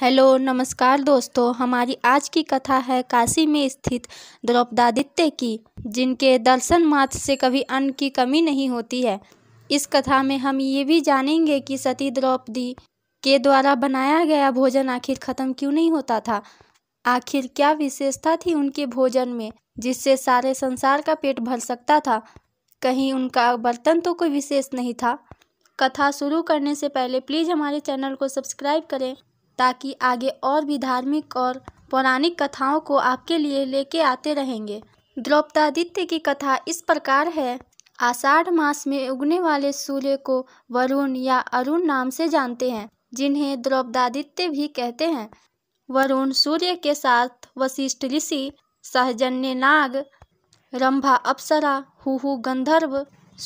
hello नमस्कार दोस्तों हमारी आज की कथा है काशी में स्थित द्रौपदादित्य की जिनके दर्शन मात्र से कभी अन्न की कमी नहीं होती है इस कथा में हम ये भी जानेंगे कि सती द्रौपदी के द्वारा बनाया गया भोजन आखिर ख़त्म क्यों नहीं होता था आखिर क्या विशेषता थी उनके भोजन में जिससे सारे संसार का पेट भर सकता था कहीं उनका बर्तन तो कोई विशेष नहीं था कथा शुरू करने से पहले प्लीज़ हमारे चैनल को सब्सक्राइब करें ताकि आगे और भी धार्मिक और पौराणिक कथाओं को आपके लिए लेके आते रहेंगे द्रौपदादित्य की कथा इस प्रकार है आषाढ़ मास में उगने वाले सूर्य को वरुण या अरुण नाम से जानते हैं जिन्हें द्रौपदादित्य भी कहते हैं वरुण सूर्य के साथ वशिष्ठ ऋषि सहजन्य नाग रंभा अप्सरा हुहु गंधर्व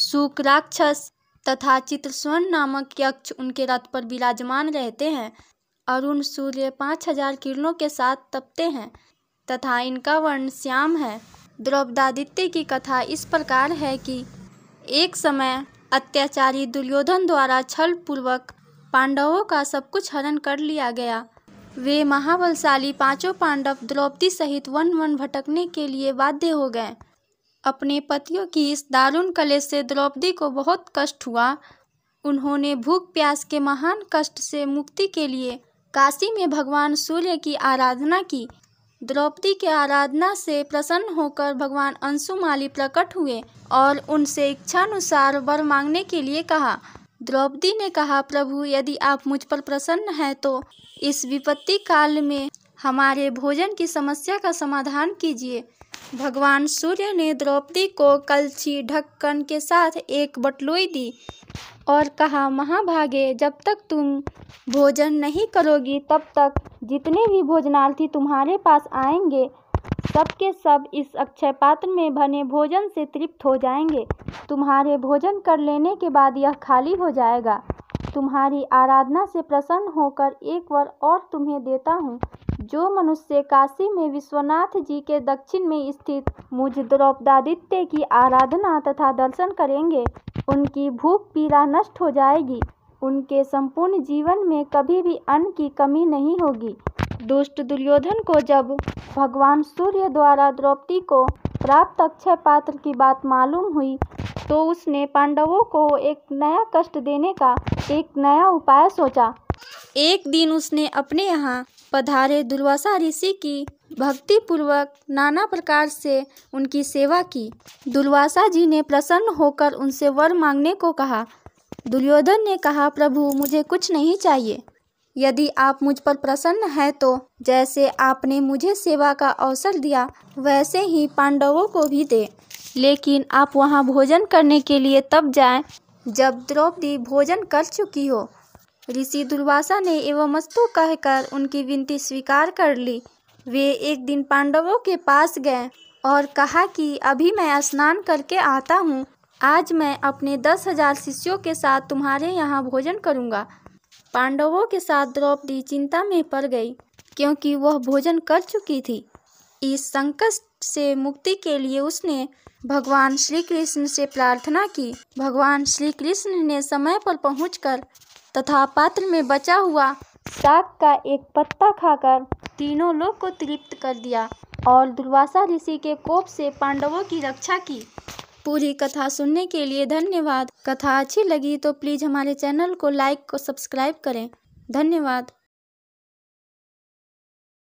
सुक राक्षस तथा चित्रस्वर्ण नामक यक्ष उनके रथ पर विराजमान रहते हैं अरुण सूर्य पाँच हजार किरणों के साथ तपते हैं तथा इनका वर्ण श्याम है द्रौपदादित्य की कथा इस प्रकार है कि एक समय अत्याचारी दुर्योधन द्वारा छल पूर्वक पांडवों का सब कुछ हरण कर लिया गया वे महाबलशाली पांचों पांडव द्रौपदी सहित वन वन भटकने के लिए बाध्य हो गए अपने पतियों की इस दारुण कलेश से द्रौपदी को बहुत कष्ट हुआ उन्होंने भूख प्यास के महान कष्ट से मुक्ति के लिए काशी में भगवान सूर्य की आराधना की द्रौपदी के आराधना से प्रसन्न होकर भगवान अंशुमाली प्रकट हुए और उनसे इच्छानुसार वर मांगने के लिए कहा द्रौपदी ने कहा प्रभु यदि आप मुझ पर प्रसन्न हैं तो इस विपत्ति काल में हमारे भोजन की समस्या का समाधान कीजिए भगवान सूर्य ने द्रौपदी को कलछी ढक्कन के साथ एक बटलोई दी और कहा महाभागे जब तक तुम भोजन नहीं करोगी तब तक जितने भी भोजनार्थी तुम्हारे पास आएंगे सबके सब इस अक्षय पात्र में बने भोजन से तृप्त हो जाएंगे तुम्हारे भोजन कर लेने के बाद यह खाली हो जाएगा तुम्हारी आराधना से प्रसन्न होकर एक वर और तुम्हें देता हूँ जो मनुष्य काशी में विश्वनाथ जी के दक्षिण में स्थित मुझ द्रौपदादित्य की आराधना तथा दर्शन करेंगे उनकी भूख पीड़ा नष्ट हो जाएगी उनके संपूर्ण जीवन में कभी भी अन्न की कमी नहीं होगी दुष्ट दुर्योधन को जब भगवान सूर्य द्वारा द्रौपदी को प्राप्त अक्षय पात्र की बात मालूम हुई तो उसने पांडवों को एक नया कष्ट देने का एक नया उपाय सोचा एक दिन उसने अपने यहाँ पधारे दुर्वासा ऋषि की भक्तिपूर्वक नाना प्रकार से उनकी सेवा की दुर्वासा जी ने प्रसन्न होकर उनसे वर मांगने को कहा दुर्योधन ने कहा प्रभु मुझे कुछ नहीं चाहिए यदि आप मुझ पर प्रसन्न हैं तो जैसे आपने मुझे सेवा का अवसर दिया वैसे ही पांडवों को भी दे लेकिन आप वहाँ भोजन करने के लिए तब जाएं जब द्रौपदी भोजन कर चुकी हो ऋषि दुर्वासा ने एवं अस्तु कहकर उनकी विनती स्वीकार कर ली वे एक दिन पांडवों के पास गए और कहा कि अभी मैं स्नान करके आता हूँ आज मैं अपने दस हजार शिष्यों के साथ तुम्हारे यहाँ भोजन करूँगा पांडवों के साथ द्रौपदी चिंता में पड़ गई क्योंकि वह भोजन कर चुकी थी इस संकट से मुक्ति के लिए उसने भगवान श्री कृष्ण से प्रार्थना की भगवान श्री कृष्ण ने समय पर पहुंचकर तथा पात्र में बचा हुआ साग का एक पत्ता खाकर तीनों लोग को तृप्त कर दिया और दुर्वासा ऋषि के कोप से पांडवों की रक्षा की पूरी कथा सुनने के लिए धन्यवाद कथा अच्छी लगी तो प्लीज़ हमारे चैनल को लाइक को सब्सक्राइब करें धन्यवाद